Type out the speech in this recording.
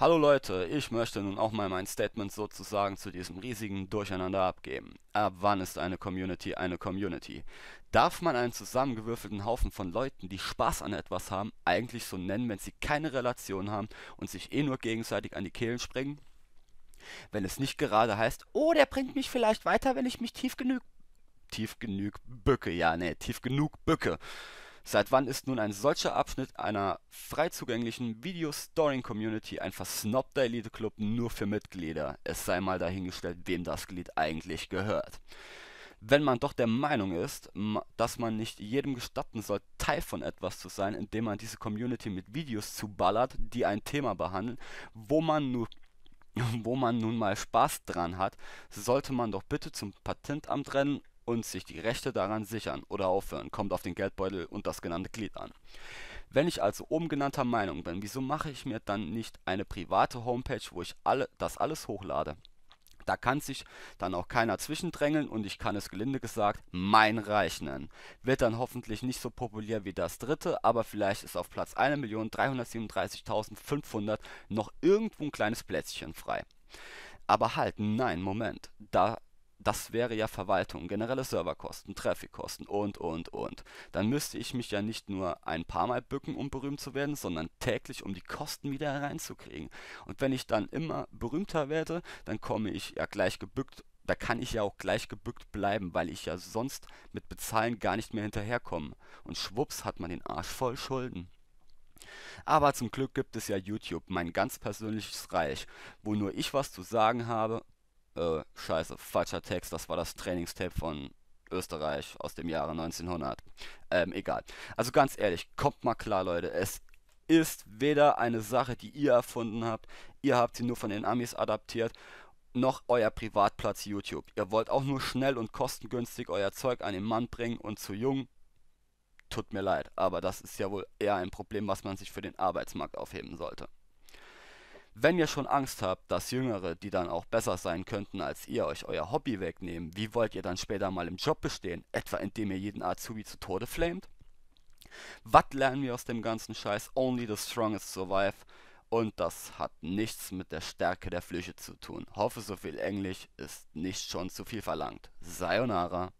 Hallo Leute, ich möchte nun auch mal mein Statement sozusagen zu diesem riesigen Durcheinander abgeben. Ab wann ist eine Community eine Community? Darf man einen zusammengewürfelten Haufen von Leuten, die Spaß an etwas haben, eigentlich so nennen, wenn sie keine Relation haben und sich eh nur gegenseitig an die Kehlen springen? Wenn es nicht gerade heißt, oh, der bringt mich vielleicht weiter, wenn ich mich tief genug... tief genug bücke, ja, nee, tief genug bücke. Seit wann ist nun ein solcher Abschnitt einer frei zugänglichen Video-Storing-Community ein versnobter Elite-Club nur für Mitglieder? Es sei mal dahingestellt, wem das Glied eigentlich gehört. Wenn man doch der Meinung ist, dass man nicht jedem gestatten soll, Teil von etwas zu sein, indem man diese Community mit Videos zuballert, die ein Thema behandeln, wo man nur wo man nun mal Spaß dran hat, sollte man doch bitte zum Patentamt rennen und sich die Rechte daran sichern oder aufhören, kommt auf den Geldbeutel und das genannte Glied an. Wenn ich also oben genannter Meinung bin, wieso mache ich mir dann nicht eine private Homepage, wo ich alle, das alles hochlade? Da kann sich dann auch keiner zwischendrängeln und ich kann es gelinde gesagt mein Reich nennen. Wird dann hoffentlich nicht so populär wie das dritte, aber vielleicht ist auf Platz 1.337.500 noch irgendwo ein kleines Plätzchen frei. Aber halt, nein, Moment. Da das wäre ja Verwaltung, generelle Serverkosten, Traffickosten und, und, und. Dann müsste ich mich ja nicht nur ein paar Mal bücken, um berühmt zu werden, sondern täglich, um die Kosten wieder hereinzukriegen. Und wenn ich dann immer berühmter werde, dann komme ich ja gleich gebückt, da kann ich ja auch gleich gebückt bleiben, weil ich ja sonst mit Bezahlen gar nicht mehr hinterherkomme. Und schwupps hat man den Arsch voll Schulden. Aber zum Glück gibt es ja YouTube, mein ganz persönliches Reich, wo nur ich was zu sagen habe äh, scheiße, falscher Text, das war das Trainingstape von Österreich aus dem Jahre 1900. Ähm, egal. Also ganz ehrlich, kommt mal klar, Leute. Es ist weder eine Sache, die ihr erfunden habt, ihr habt sie nur von den Amis adaptiert, noch euer Privatplatz YouTube. Ihr wollt auch nur schnell und kostengünstig euer Zeug an den Mann bringen und zu jung. Tut mir leid, aber das ist ja wohl eher ein Problem, was man sich für den Arbeitsmarkt aufheben sollte. Wenn ihr schon Angst habt, dass Jüngere, die dann auch besser sein könnten als ihr, euch euer Hobby wegnehmen, wie wollt ihr dann später mal im Job bestehen? Etwa indem ihr jeden Azubi zu Tode flamet? Was lernen wir aus dem ganzen Scheiß? Only the strongest survive. Und das hat nichts mit der Stärke der Flüche zu tun. Hoffe, so viel Englisch ist nicht schon zu viel verlangt. Sayonara.